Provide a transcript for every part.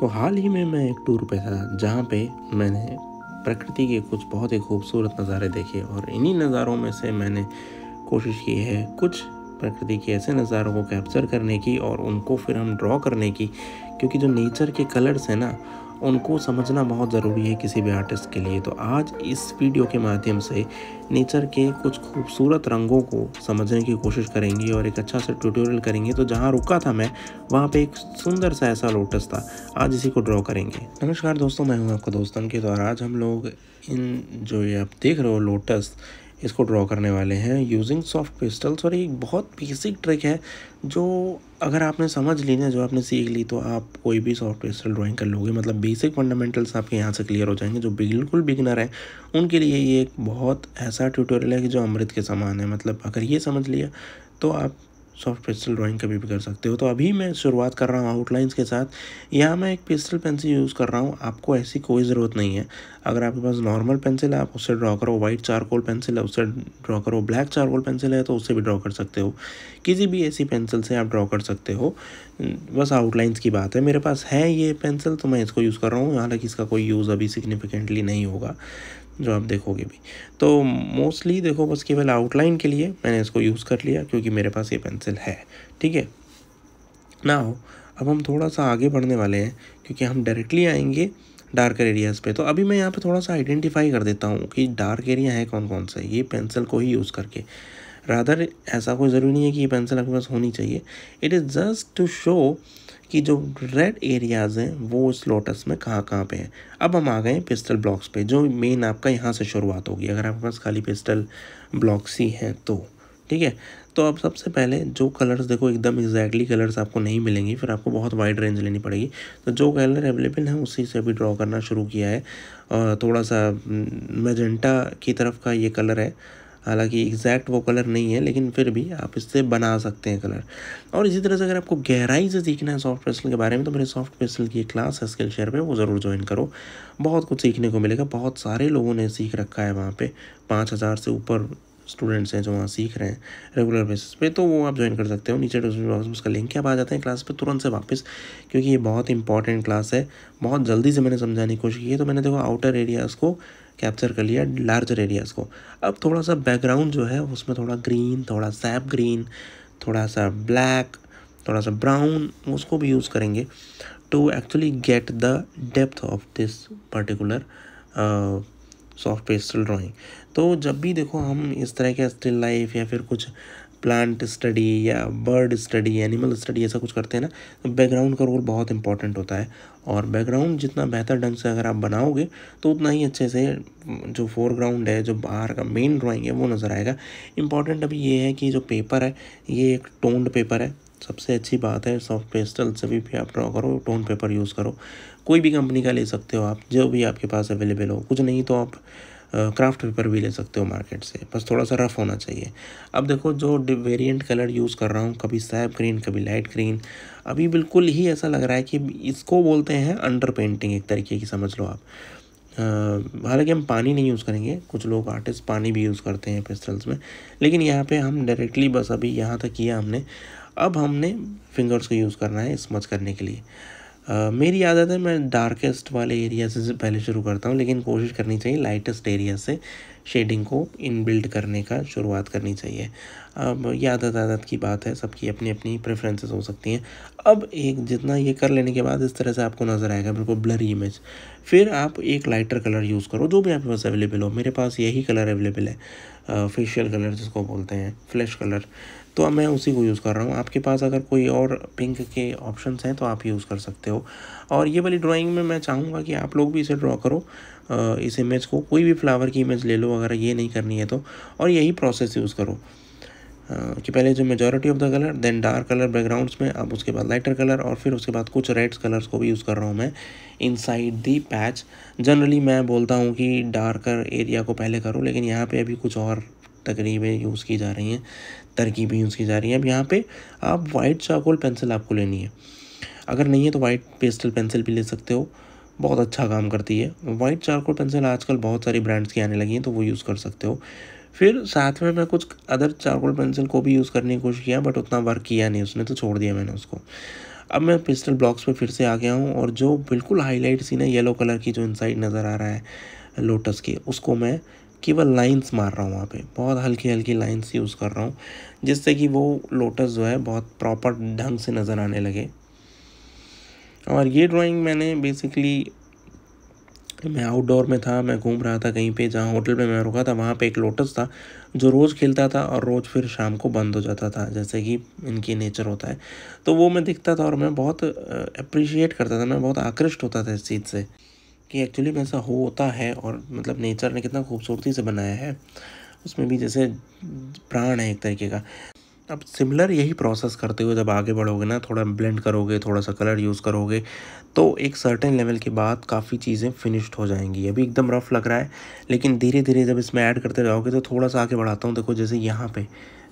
तो हाल ही में मैं एक टूर पे था जहाँ पे मैंने प्रकृति के कुछ बहुत ही खूबसूरत नज़ारे देखे और इन्हीं नज़ारों में से मैंने कोशिश की है कुछ प्रकृति के ऐसे नज़ारों को कैप्चर करने की और उनको फिर हम ड्रॉ करने की क्योंकि जो नेचर के कलर्स हैं ना उनको समझना बहुत ज़रूरी है किसी भी आर्टिस्ट के लिए तो आज इस वीडियो के माध्यम से नेचर के कुछ खूबसूरत रंगों को समझने की कोशिश करेंगे और एक अच्छा सा ट्यूटोरियल करेंगे तो जहाँ रुका था मैं वहाँ पे एक सुंदर सा ऐसा लोटस था आज इसी को ड्रॉ करेंगे नमस्कार दोस्तों मैं हूँ आपका दोस्तों के द्वारा आज हम लोग इन जो ये आप देख रहे हो लोटस इसको ड्रॉ करने वाले हैं यूजिंग सॉफ्ट पिस्टल्स और एक बहुत बेसिक ट्रिक है जो अगर आपने समझ ली ना जो आपने सीख ली तो आप कोई भी सॉफ्ट पिस्टल ड्राइंग कर लोगे मतलब बेसिक फंडामेंटल्स आपके यहाँ से क्लियर हो जाएंगे जो बिल्कुल बिगनर है उनके लिए ये एक बहुत ऐसा ट्यूटोरियल है कि जो अमृत के समान है मतलब अगर ये समझ लिया तो आप सॉफ्ट पेस्टल ड्राइंग कभी भी कर सकते हो तो अभी मैं शुरुआत कर रहा हूँ आउटलाइंस के साथ यहाँ मैं एक पेस्टल पेंसिल यूज़ कर रहा हूँ आपको ऐसी कोई ज़रूरत नहीं है अगर आपके पास नॉर्मल पेंसिल है आप उससे ड्रॉ करो वाइट चारकोल पेंसिल है उससे ड्रॉ करो ब्लैक चारकोल पेंसिल है तो उससे भी ड्रॉ कर सकते हो किसी भी ऐसी पेंसिल से आप ड्रॉ कर सकते हो बस आउटलाइंस की बात है मेरे पास है ये पेंसिल तो मैं इसको यूज़ कर रहा हूँ हालांकि इसका कोई यूज़ अभी सिग्निफिकेंटली नहीं होगा जो आप देखोगे भी तो मोस्टली देखो बस केवल आउटलाइन के लिए मैंने इसको यूज़ कर लिया क्योंकि मेरे पास ये पेंसिल है ठीक है ना हो अब हम थोड़ा सा आगे बढ़ने वाले हैं क्योंकि हम डायरेक्टली आएंगे डार्कर एरियाज़ पे तो अभी मैं यहाँ पे थोड़ा सा आइडेंटिफाई कर देता हूँ कि डार्क एरिया है कौन कौन सा ये पेंसिल को ही यूज़ करके राधर ऐसा कोई ज़रूरी नहीं है कि ये पेंसिल आपके पास होनी चाहिए it is just to show कि जो रेड एरियाज़ हैं वो इस लोटस में कहाँ कहाँ पे हैं अब हम आ गए पिस्टल ब्लॉक्स पे जो मेन आपका यहाँ से शुरुआत होगी अगर आपके पास खाली पिस्टल ब्लॉक्स ही हैं तो ठीक है तो अब सबसे पहले जो कलर्स देखो एकदम एग्जैक्टली कलर्स आपको नहीं मिलेंगे फिर आपको बहुत वाइड रेंज लेनी पड़ेगी तो जो कलर अवेलेबल हैं उसी से भी ड्रॉ करना शुरू किया है और थोड़ा सा मेजेंटा की तरफ का ये कलर है हालांकि एग्जैक्ट वो कलर नहीं है लेकिन फिर भी आप इससे बना सकते हैं कलर और इसी तरह से अगर आपको गहराई से सीखना है सॉफ्ट पेस्टल के बारे में तो मेरे सॉफ्ट पेस्टल की क्लास है स्किल शेयर पर वो ज़रूर ज्वाइन करो बहुत कुछ सीखने को मिलेगा बहुत सारे लोगों ने सीख रखा है वहाँ पर पाँच हज़ार से ऊपर स्टूडेंट्स हैं जो वहाँ सीख रहे हैं रेगुलर बेसिस पे तो वो आप ज्वाइन कर सकते हो नीचे डिस्क्रिप्शन बॉक्स में उसका लिंक आप आ जाते हैं क्लास पे तुरंत से वापस क्योंकि ये बहुत इंपॉर्टेंट क्लास है बहुत जल्दी से मैंने समझाने की कोशिश की है तो मैंने देखो आउटर एरियाज़ को कैप्चर कर लिया लार्जर एरियाज़ को अब थोड़ा सा बैकग्राउंड जो है उसमें थोड़ा ग्रीन थोड़ा सैप ग्रीन थोड़ा सा ब्लैक थोड़ा सा ब्राउन उसको भी यूज़ करेंगे to actually get the depth of this particular soft pastel drawing तो जब भी देखो हम इस तरह के स्टिल लाइफ या फिर कुछ प्लांट स्टडी या बर्ड स्टडी एनिमल स्टडी ऐसा कुछ करते हैं ना तो बैकग्राउंड का रोल बहुत इंपॉर्टेंट होता है और बैकग्राउंड जितना बेहतर ढंग से अगर आप बनाओगे तो उतना ही अच्छे से जो फोरग्राउंड है जो बाहर का मेन ड्राइंग है वो नज़र आएगा इंपॉर्टेंट अभी ये है कि जो पेपर है ये एक टोन्ड पेपर है सबसे अच्छी बात है सॉफ्ट पेस्टल से भी आप ड्रॉ करो टोन पेपर यूज़ करो कोई भी कंपनी का ले सकते हो आप जो भी आपके पास अवेलेबल हो कुछ नहीं तो आप क्राफ्ट पेपर भी ले सकते हो मार्केट से बस थोड़ा सा रफ़ होना चाहिए अब देखो जो वेरिएंट कलर यूज़ कर रहा हूँ कभी सैप ग्रीन कभी लाइट ग्रीन अभी बिल्कुल ही ऐसा लग रहा है कि इसको बोलते हैं अंडर पेंटिंग एक तरीके की समझ लो आप हालांकि हम पानी नहीं यूज़ करेंगे कुछ लोग आर्टिस्ट पानी भी यूज़ करते हैं पेस्टल्स में लेकिन यहाँ पे हम डायरेक्टली बस अभी यहाँ तक किया हमने अब हमने फिंगर्स को यूज़ करना है स्मच करने के लिए मेरी आदत है मैं डार्केस्ट वाले एरिया से पहले शुरू करता हूँ लेकिन कोशिश करनी चाहिए लाइटेस्ट एरिया से शेडिंग को इन बिल्ड करने का शुरुआत करनी चाहिए अब ये आदत आदत की बात है सबकी अपनी अपनी प्रेफरेंसेस हो सकती हैं अब एक जितना ये कर लेने के बाद इस तरह से आपको नज़र आएगा बिल्कुल ब्लरी इमेज फिर आप एक लाइटर कलर यूज़ करो जो भी आपके पास अवेलेबल हो मेरे पास यही कलर अवेलेबल है फेशियल कलर जिसको बोलते हैं फ्लैश कलर तो अब मैं उसी को यूज़ कर रहा हूँ आपके पास अगर कोई और पिंक के ऑप्शंस हैं तो आप यूज़ कर सकते हो और ये वाली ड्राइंग में मैं चाहूँगा कि आप लोग भी इसे ड्रॉ करो इस इमेज को कोई भी फ्लावर की इमेज ले लो अगर ये नहीं करनी है तो और यही प्रोसेस यूज़ करो कि पहले जो majority of the colour then dark colour backgrounds में अब उसके बाद लाइटर कलर और फिर उसके बाद कुछ रेड कलर्स को भी यूज़ कर रहा हूँ मैं inside side the patch generally मैं बोलता हूँ कि डार्कर एरिया को पहले करो लेकिन यहाँ पे अभी कुछ और तकरीबें यूज़ की जा रही हैं तरकीबें यूज़ की जा रही हैं अब यहाँ पे आप वाइट चारकोल पेंसिल आपको लेनी है अगर नहीं है तो वाइट पेस्टल पेंसिल भी ले सकते हो बहुत अच्छा काम करती है वाइट चारकोल पेंसिल आजकल बहुत सारी ब्रांड्स की आने लगी हैं तो वो यूज़ कर सकते हो फिर साथ में मैं कुछ अदर चारकोल पेंसिल को भी यूज़ करने की कोशिश किया बट उतना वर्क किया नहीं उसने तो छोड़ दिया मैंने उसको अब मैं पिस्टल ब्लॉक्स पे फिर से आ गया हूँ और जो बिल्कुल हाईलाइट सी ना येलो कलर की जो इनसाइड नज़र आ रहा है लोटस के उसको मैं केवल लाइंस मार रहा हूँ वहाँ पे बहुत हल्की हल्की लाइंस यूज़ कर रहा हूँ जिससे कि वो लोटस जो है बहुत प्रॉपर ढंग से नज़र आने लगे और ये ड्राइंग मैंने बेसिकली मैं आउटडोर में था मैं घूम रहा था कहीं पे जहाँ होटल में मैं रुका था वहाँ पे एक लोटस था जो रोज़ खिलता था और रोज़ फिर शाम को बंद हो जाता था जैसे कि इनकी नेचर होता है तो वो मैं दिखता था और मैं बहुत अप्रिशिएट करता था मैं बहुत आकृष्ट होता था इस चीज़ से कि एक्चुअली में ऐसा होता है और मतलब नेचर ने कितना खूबसूरती से बनाया है उसमें भी जैसे प्राण है एक तरीके का अब सिमिलर यही प्रोसेस करते हुए जब आगे बढ़ोगे ना थोड़ा ब्लेंड करोगे थोड़ा सा कलर यूज़ करोगे तो एक सर्टेन लेवल के बाद काफ़ी चीज़ें फिनिश्ड हो जाएंगी अभी एकदम रफ़ लग रहा है लेकिन धीरे धीरे जब इसमें ऐड करते जाओगे तो थोड़ा सा आगे बढ़ाता हूँ देखो जैसे यहाँ पे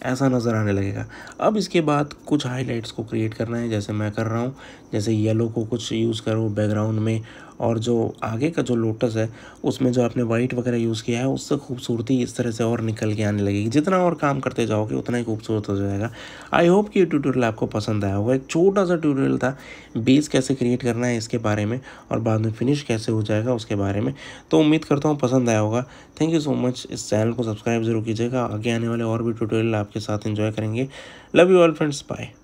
ऐसा नज़र आने लगेगा अब इसके बाद कुछ हाईलाइट्स को क्रिएट करना है जैसे मैं कर रहा हूँ जैसे येलो को कुछ यूज़ करो बैकग्राउंड में और जो आगे का जो लोटस है उसमें जो आपने वाइट वगैरह यूज़ किया है उससे खूबसूरती इस तरह से और निकल के आने लगेगी जितना और काम करते जाओगे उतना ही खूबसूरत हो जाएगा आई होप कि ये ट्यूटोरियल आपको पसंद आया होगा एक छोटा सा ट्यूटोरियल था बेस कैसे क्रिएट करना है इसके बारे में और बाद में फिनिश कैसे हो जाएगा उसके बारे में तो उम्मीद करता हूँ पसंद आया होगा थैंक यू सो मच इस चैनल को सब्सक्राइब जरूर कीजिएगा आगे आने वाले और भी ट्यूटोरियल आप आपके साथ इंजॉय करेंगे love you all friends bye